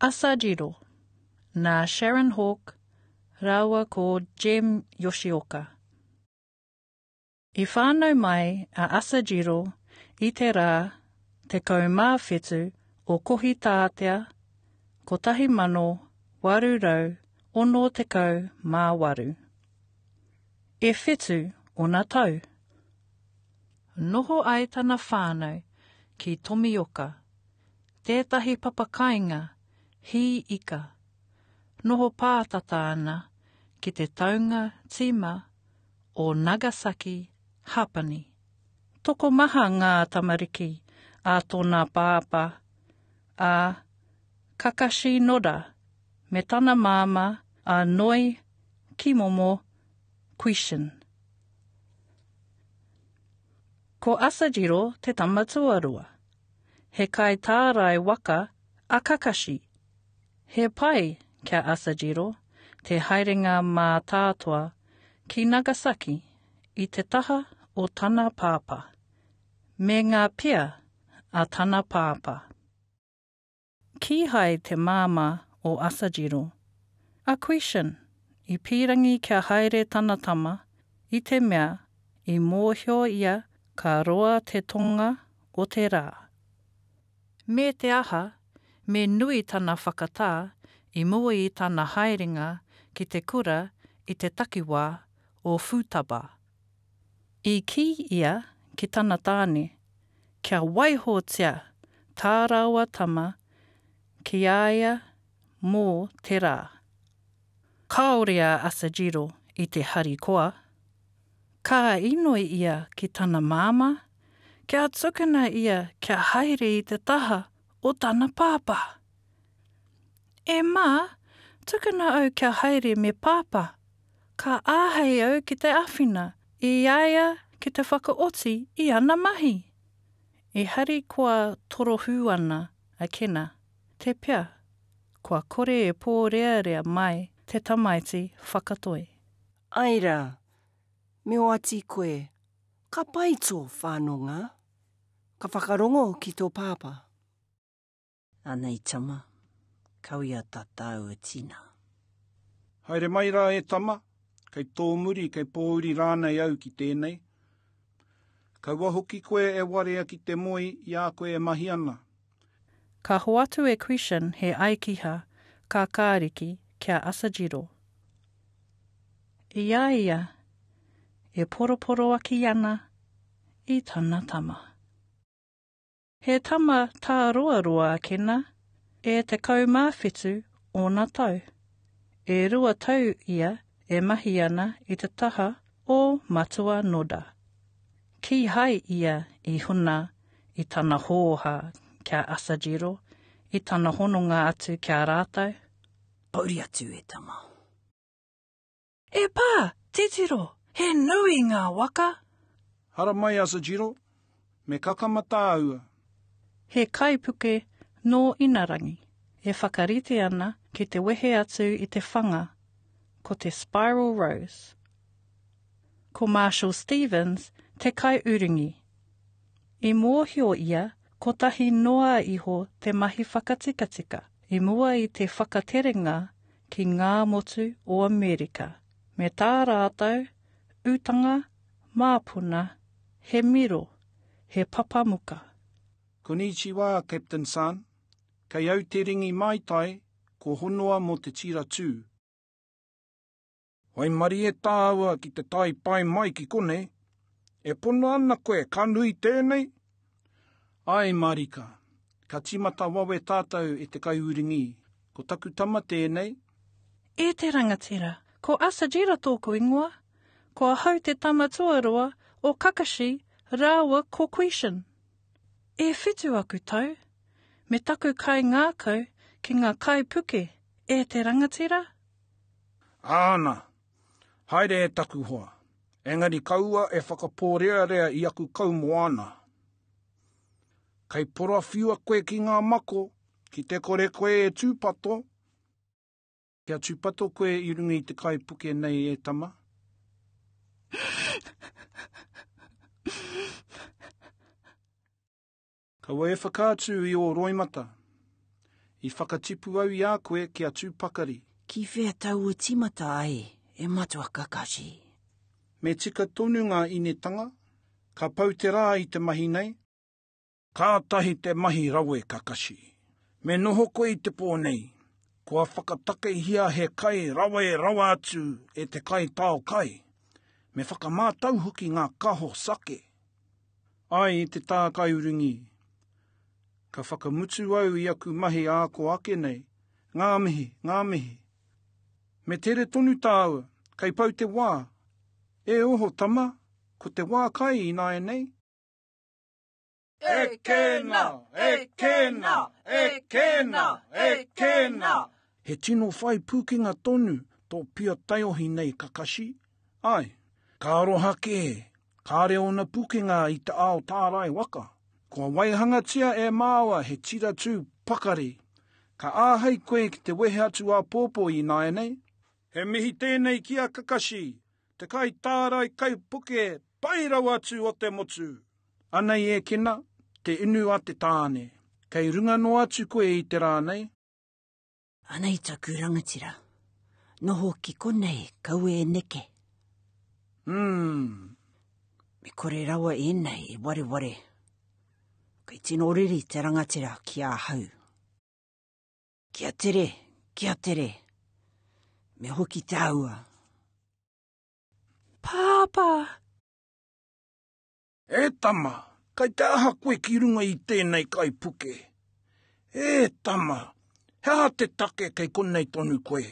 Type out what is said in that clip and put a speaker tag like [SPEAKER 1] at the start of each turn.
[SPEAKER 1] Asajiro, nā Sharon Hawk raua ko Jem Yoshioka. I whānau mai a Asajiro i te rā te kaumā whetu o kohi tātea ko tahi mano waru rau ono te kau mā waru. E whetu ona tau. Noho ai tana whānau ki Tomioka, tētahi papakainga hi ika, noho pātata ana ki te taunga tima o Nagasaki, Hapani. Toko maha ngā tamariki a tōna pāpā, a Kakashi Noda, me tana māma a Noi Kimomo Kuishin. Ko Asajiro te tamatuarua. He kai tārai waka a Kakashi. Kakashi. He pai, kia Asajiro, te haerenga mā tātua ki Nagasaki i te taha o tana pāpa. Me ngā pia a tana pāpa. Ki hai te māma o Asajiro. A question i pīrangi kia haire tana tama i te mea i mōhio ia ka roa te tonga o te rā. Me te aha, me nui tana whakatā i mua i tana haeringa ki te kura i te takiwā o fūtaba. I ki ia ki tana tāne, kia waihotia tā rāua tama ki aia mō te rā. a Asajiro i te harikoa. Ka inoi ia ki tana māma, kia tukuna ia kia haere i te taha, o tana pāpā. E mā, tukana au kia haere me pāpā. Ka āhei au ki te awhina, i aia ki te whakaoti i ana mahi. E hari kua torohu ana a kena, te pia, kua kore e pō rea rea mai te tamaiti whakatoi. Aira, me o ati koe, ka paito whanonga, ka whakarongo ki tō pāpā
[SPEAKER 2] anei tama, kauia tatau e tina. Haere mai rā e tama, kei tō muri, kei pōuri rānei au ki tēnei. Kaua hoki koe e warea ki te moi, iā koe e mahi ana.
[SPEAKER 1] Ka hoatu e kuishan he aikiha, ka kāriki, kia asajiro. Ia ia, e poroporo aki ana, i tāna tama. He tama tā roa roa akena, e te kau māwhetu o nā tau. E rua tau ia e mahi ana i te taha o Matua Noda. Ki hai ia i huna i tana hōha kia asajiro, i tana honunga atu kia rātau. Pauri atu e tama. E pā, titiro, he nui ngā waka.
[SPEAKER 2] Hara mai asajiro, me kakamata aua
[SPEAKER 1] he kaipuke nō no inarangi e whakarite ana ki te wehe atu i te whanga ko te Spiral Rose. Ko Marshall Stevens te kai uringi. I mōhio ia, ko tahi noa iho te mahi whakatikatika i mua i te whakaterenga ki ngā motu o Amerika. Me tā rātau, utanga, māpuna, he miro, he papamuka.
[SPEAKER 2] Konichiwa, Captain San. Kei au te ringi mai tai, ko honoa mo te tira tū. Hoi mari e tāua ki te tai pai mai ki kone, e pono ana koe, ka nui tēnei? Ai marika, ka timata wawe tātau e te kai uringi, ko taku tama tēnei? E te rangatira, ko asa tōku ingoa, ko ahau te tama tuaroa o
[SPEAKER 1] kakashi rāua ko kuishin e whitu aku tau, me taku kai ngākau ki ngā kai puke e te rangatira?
[SPEAKER 2] Āna, haere e taku hoa, engari kaua e whakapōrea rea i aku kau moana. Kei pora whiua koe ki ngā mako, ki te kore koe e tūpato. Kia tūpato koe i rungi te kai puke nei e tama. Kau e whakātu i o roimata. I whakatipu au i a koe ki a tūpakari. Ki whea tau e timata ai, e matua kakashi. Me tika tonu ngā ine tanga, ka pau te rā i te mahi nei, ka tahi te mahi rawe kakashi. Me noho koe i te pō nei, kua whakatake hia he kai rawe rawa atu e te kai tāo kai. Me whakamātau hoki ngā kaho sake. Ai, te tā kai urungi ka whakamutu au i aku mahi āko ake nei. Ngā mihi, ngā mihi. Me tere tonu tāua, kai pau te wā. E oho tama, ko te wā kai i nāe nei. E kēna, e kēna, e kēna, e kēna. He tino whai pūkinga tonu tō pia taiohi nei kakashi. Ai, ka aroha kē, ka reona pūkinga i te ao tārai Waka. Kua waihanga tia e māua he tira tū pakari. Ka āhei koe ki te wehe atu a pōpō i nāi He mihi tēnei ki a kakashi. Te kai tārai kai puke pai atu o te motu. Anei e kina, te inu a te tāne. Kei runga no atu koe i te rā Anei taku rangatira.
[SPEAKER 1] Noho ki konei kau e neke. Hmm. Mi kore rawa e nei e ware ware. Hmm kei tino riri te rangatira ki a hau. Kia tere, kia tere, me
[SPEAKER 2] hoki te aua.
[SPEAKER 1] Papa!
[SPEAKER 2] E tama, kai te aha koe ki runga i tēnei kai puke. E tama, hea te take kei konei tonu koe,